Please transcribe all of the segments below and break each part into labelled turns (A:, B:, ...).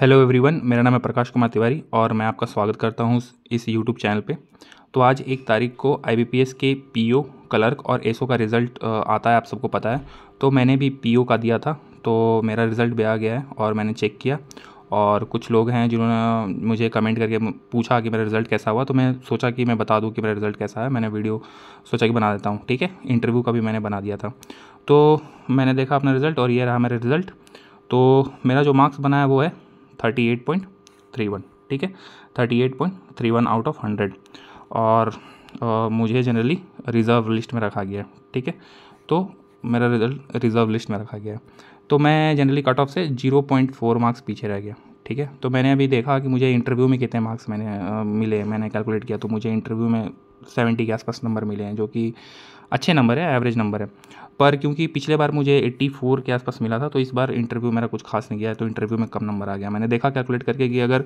A: hello everyone मेरा नाम है प्रकाश कुमार तिवारी और मैं आपका स्वागत करता हूं इस यूट्यूब चैनल पे तो आज एक तारीख को आईबीपीएस के पीओ क्लर्क और एसओ का रिज़ल्ट आता है आप सबको पता है तो मैंने भी पीओ का दिया था तो मेरा रिज़ल्ट भी आ गया है और मैंने चेक किया और कुछ लोग हैं जिन्होंने मुझे कमेंट करके पूछा कि मेरा रिज़ल्ट कैसा हुआ तो मैं सोचा कि मैं बता दूं कि मेरा रिज़ल्ट कैसा है मैंने वीडियो सोचा कि बना देता हूं ठीक है इंटरव्यू का भी मैंने बना दिया था तो मैंने देखा अपना रिज़ल्ट और ये रहा मेरा रिज़ल्ट तो मेरा जो मार्क्स बना है वो है thirty eight point three one ठीक है thirty eight point three one out of hundred और आ, मुझे जनरली रिज़र्व लिस्ट में रखा गया है ठीक है तो मेरा रिजल्ट रिज़र्व लिस्ट में रखा गया है तो मैं जनरली कट ऑफ से जीरो पॉइंट फोर मार्क्स पीछे रह गया ठीक है तो मैंने अभी देखा कि मुझे इंटरव्यू में कितने मार्क्स मैंने आ, मिले मैंने कैलकुलेट किया तो मुझे इंटरव्यू में सेवेंटी के आसपास नंबर मिले हैं जो कि अच्छे नंबर है एवरेज नंबर है पर क्योंकि पिछले बार मुझे 84 के आसपास मिला था तो इस बार इंटरव्यू मेरा कुछ खास नहीं गया है तो इंटरव्यू में कम नंबर आ गया मैंने देखा कैलकुलेट करके कि अगर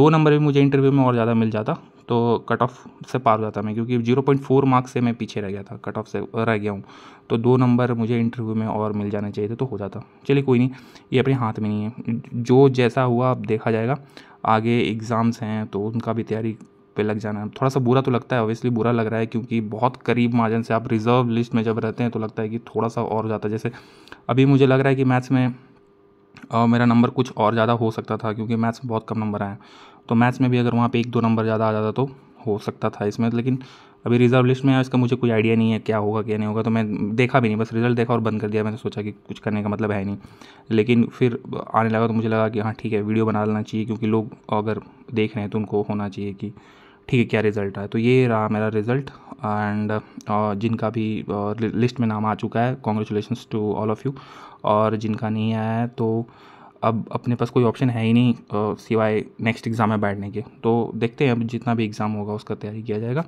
A: दो नंबर भी मुझे इंटरव्यू में और ज़्यादा मिल जाता तो कट ऑफ से पार हो जाता मैं क्योंकि 0.4 मार्क्स से मैं पीछे रह गया था कट ऑफ से रह गया हूँ तो दो नंबर मुझे इंटरव्यू में और मिल जाने चाहिए थे तो हो जाता चलिए कोई नहीं ये अपने हाथ में नहीं है जो जैसा हुआ अब देखा जाएगा आगे एग्ज़ाम्स हैं तो उनका भी तैयारी पे लग जाना थोड़ा सा बुरा तो लगता है ऑब्वियसली बुरा लग रहा है क्योंकि बहुत करीब मार्जिन से आप रिजर्व लिस्ट में जब रहते हैं तो लगता है कि थोड़ा सा और जाता है जैसे अभी मुझे लग रहा है कि मैथ्स में आ, मेरा नंबर कुछ और ज़्यादा हो सकता था क्योंकि मैथ्स में बहुत कम नंबर आए तो मैथ्स में भी अगर वहाँ पर एक दो नंबर ज़्यादा आ जाता तो हो सकता था इसमें लेकिन अभी रिजर्व लिस्ट में इसका मुझे कोई आइडिया नहीं है क्या होगा क्या नहीं होगा तो मैं देखा भी नहीं बस रिजल्ट देखा और बंद कर दिया मैंने सोचा कि कुछ करने का मतलब है नहीं लेकिन फिर आने लगा तो मुझे लगा कि हाँ ठीक है वीडियो बना लेना चाहिए क्योंकि लोग अगर देख रहे हैं तो उनको होना चाहिए कि ठीक है क्या रिज़ल्ट आया तो ये रहा मेरा रिज़ल्ट एंड जिनका भी लिस्ट में नाम आ चुका है congratulation to all of you और जिनका नहीं आया है तो अब अपने पास कोई ऑप्शन है ही नहीं सिवाय नेक्स्ट एग्ज़ाम में बैठने के तो देखते हैं अब जितना भी एग्ज़ाम होगा उसका तैयारी किया जाएगा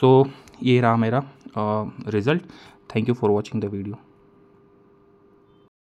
A: सो so, ये रहा मेरा result thank you for watching the video